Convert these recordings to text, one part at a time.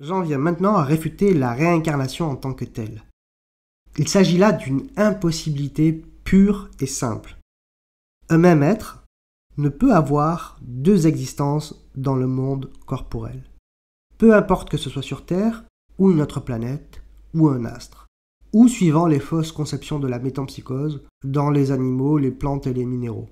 J'en viens maintenant à réfuter la réincarnation en tant que telle. Il s'agit là d'une impossibilité pure et simple. Un même être ne peut avoir deux existences dans le monde corporel. Peu importe que ce soit sur Terre, ou une autre planète, ou un astre, ou suivant les fausses conceptions de la métampsychose dans les animaux, les plantes et les minéraux.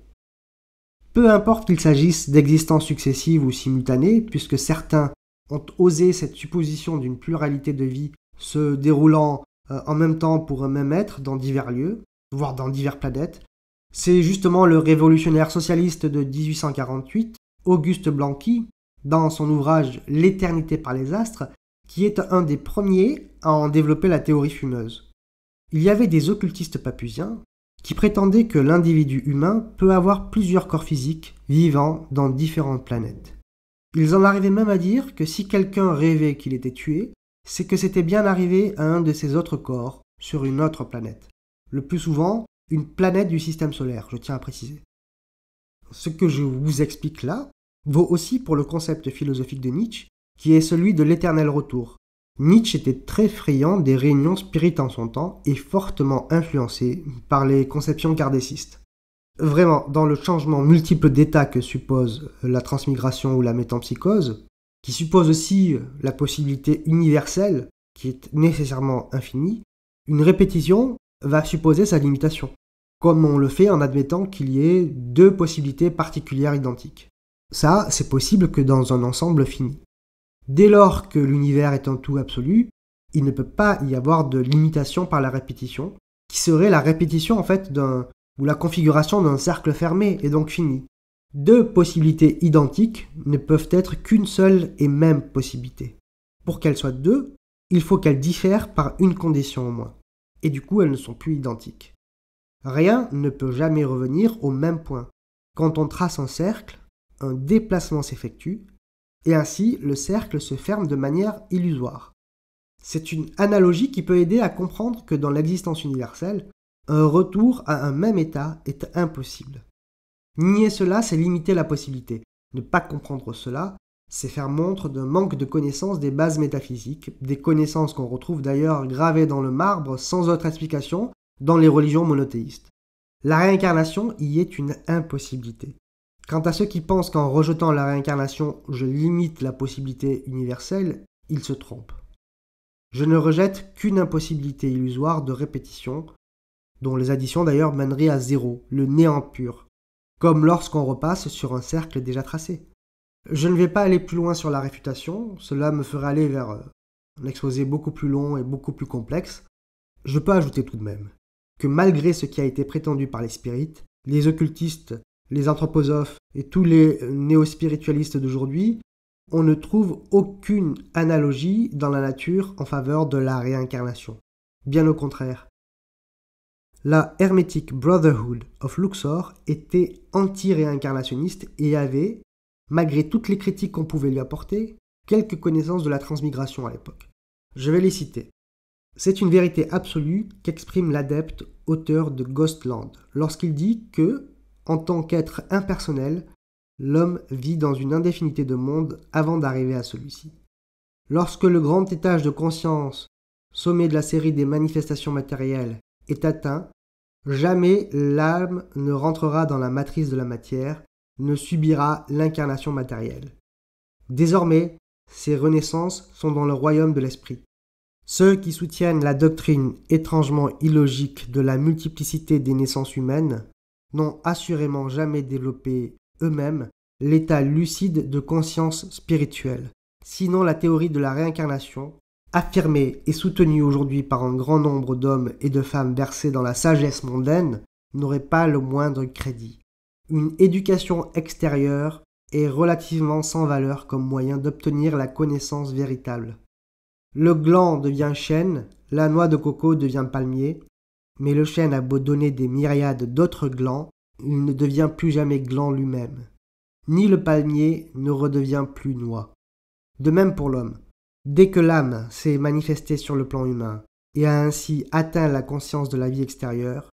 Peu importe qu'il s'agisse d'existences successives ou simultanées, puisque certains ont osé cette supposition d'une pluralité de vie se déroulant euh, en même temps pour un même être dans divers lieux, voire dans divers planètes, c'est justement le révolutionnaire socialiste de 1848, Auguste Blanqui, dans son ouvrage L'éternité par les astres, qui est un des premiers à en développer la théorie fumeuse. Il y avait des occultistes papusiens qui prétendaient que l'individu humain peut avoir plusieurs corps physiques vivant dans différentes planètes. Ils en arrivaient même à dire que si quelqu'un rêvait qu'il était tué, c'est que c'était bien arrivé à un de ses autres corps, sur une autre planète. Le plus souvent, une planète du système solaire, je tiens à préciser. Ce que je vous explique là vaut aussi pour le concept philosophique de Nietzsche, qui est celui de l'éternel retour. Nietzsche était très friand des réunions spirites en son temps et fortement influencé par les conceptions cardécistes vraiment dans le changement multiple d'état que suppose euh, la transmigration ou la métampsychose, qui suppose aussi euh, la possibilité universelle, qui est nécessairement infinie, une répétition va supposer sa limitation, comme on le fait en admettant qu'il y ait deux possibilités particulières identiques. Ça, c'est possible que dans un ensemble fini. Dès lors que l'univers est un tout absolu, il ne peut pas y avoir de limitation par la répétition, qui serait la répétition en fait d'un où la configuration d'un cercle fermé est donc finie. Deux possibilités identiques ne peuvent être qu'une seule et même possibilité. Pour qu'elles soient deux, il faut qu'elles diffèrent par une condition au moins. Et du coup, elles ne sont plus identiques. Rien ne peut jamais revenir au même point. Quand on trace un cercle, un déplacement s'effectue, et ainsi le cercle se ferme de manière illusoire. C'est une analogie qui peut aider à comprendre que dans l'existence universelle, un retour à un même état est impossible. Nier cela, c'est limiter la possibilité. Ne pas comprendre cela, c'est faire montre d'un manque de connaissance des bases métaphysiques, des connaissances qu'on retrouve d'ailleurs gravées dans le marbre sans autre explication dans les religions monothéistes. La réincarnation y est une impossibilité. Quant à ceux qui pensent qu'en rejetant la réincarnation, je limite la possibilité universelle, ils se trompent. Je ne rejette qu'une impossibilité illusoire de répétition, dont les additions d'ailleurs mèneraient à zéro, le néant pur, comme lorsqu'on repasse sur un cercle déjà tracé. Je ne vais pas aller plus loin sur la réfutation, cela me ferait aller vers euh, un exposé beaucoup plus long et beaucoup plus complexe. Je peux ajouter tout de même que malgré ce qui a été prétendu par les spirites, les occultistes, les anthroposophes et tous les euh, néo-spiritualistes d'aujourd'hui, on ne trouve aucune analogie dans la nature en faveur de la réincarnation. Bien au contraire, la Hermetic Brotherhood of Luxor était anti-réincarnationniste et avait, malgré toutes les critiques qu'on pouvait lui apporter, quelques connaissances de la transmigration à l'époque. Je vais les citer. C'est une vérité absolue qu'exprime l'adepte auteur de Ghostland lorsqu'il dit que, en tant qu'être impersonnel, l'homme vit dans une indéfinité de mondes avant d'arriver à celui-ci. Lorsque le grand étage de conscience, sommet de la série des manifestations matérielles, est atteint, jamais l'âme ne rentrera dans la matrice de la matière, ne subira l'incarnation matérielle. Désormais, ces renaissances sont dans le royaume de l'esprit. Ceux qui soutiennent la doctrine étrangement illogique de la multiplicité des naissances humaines n'ont assurément jamais développé eux-mêmes l'état lucide de conscience spirituelle, sinon la théorie de la réincarnation, affirmé et soutenu aujourd'hui par un grand nombre d'hommes et de femmes versés dans la sagesse mondaine, n'aurait pas le moindre crédit. Une éducation extérieure est relativement sans valeur comme moyen d'obtenir la connaissance véritable. Le gland devient chêne, la noix de coco devient palmier, mais le chêne a beau donner des myriades d'autres glands, il ne devient plus jamais gland lui-même. Ni le palmier ne redevient plus noix. De même pour l'homme. Dès que l'âme s'est manifestée sur le plan humain et a ainsi atteint la conscience de la vie extérieure,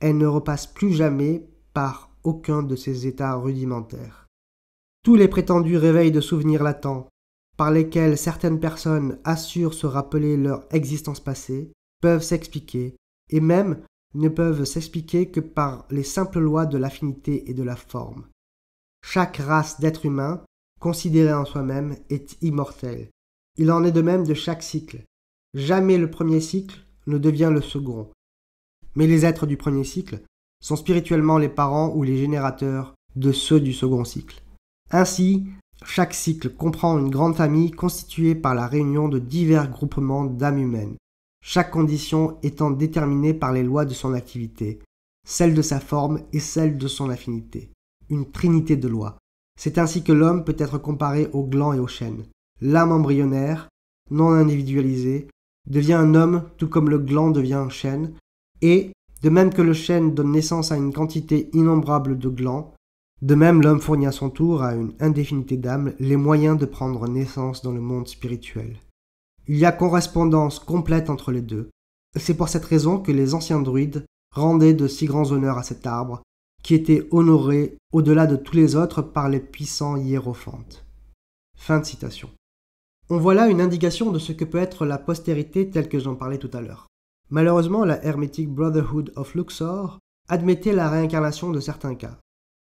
elle ne repasse plus jamais par aucun de ces états rudimentaires. Tous les prétendus réveils de souvenirs latents, par lesquels certaines personnes assurent se rappeler leur existence passée, peuvent s'expliquer, et même ne peuvent s'expliquer que par les simples lois de l'affinité et de la forme. Chaque race d'êtres humains, considérée en soi-même, est immortelle, il en est de même de chaque cycle. Jamais le premier cycle ne devient le second. Mais les êtres du premier cycle sont spirituellement les parents ou les générateurs de ceux du second cycle. Ainsi, chaque cycle comprend une grande famille constituée par la réunion de divers groupements d'âmes humaines, chaque condition étant déterminée par les lois de son activité, celle de sa forme et celle de son affinité. Une trinité de lois. C'est ainsi que l'homme peut être comparé aux glands et aux chênes l'âme embryonnaire, non individualisée, devient un homme tout comme le gland devient un chêne, et, de même que le chêne donne naissance à une quantité innombrable de glands, de même l'homme fournit à son tour à une indéfinité d'âmes les moyens de prendre naissance dans le monde spirituel. Il y a correspondance complète entre les deux. C'est pour cette raison que les anciens druides rendaient de si grands honneurs à cet arbre, qui était honoré au-delà de tous les autres par les puissants hiérophantes. Fin de citation. On oh, voit là une indication de ce que peut être la postérité telle que j'en parlais tout à l'heure. Malheureusement, la hermétique Brotherhood of Luxor admettait la réincarnation de certains cas,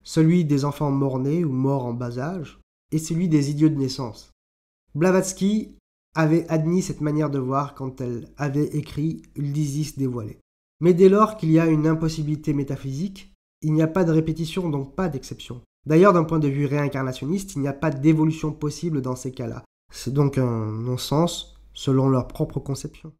celui des enfants morts-nés ou morts en bas âge, et celui des idiots de naissance. Blavatsky avait admis cette manière de voir quand elle avait écrit l'Isis dévoilé*. Mais dès lors qu'il y a une impossibilité métaphysique, il n'y a pas de répétition, donc pas d'exception. D'ailleurs, d'un point de vue réincarnationniste, il n'y a pas d'évolution possible dans ces cas-là. C'est donc un non-sens selon leur propre conception.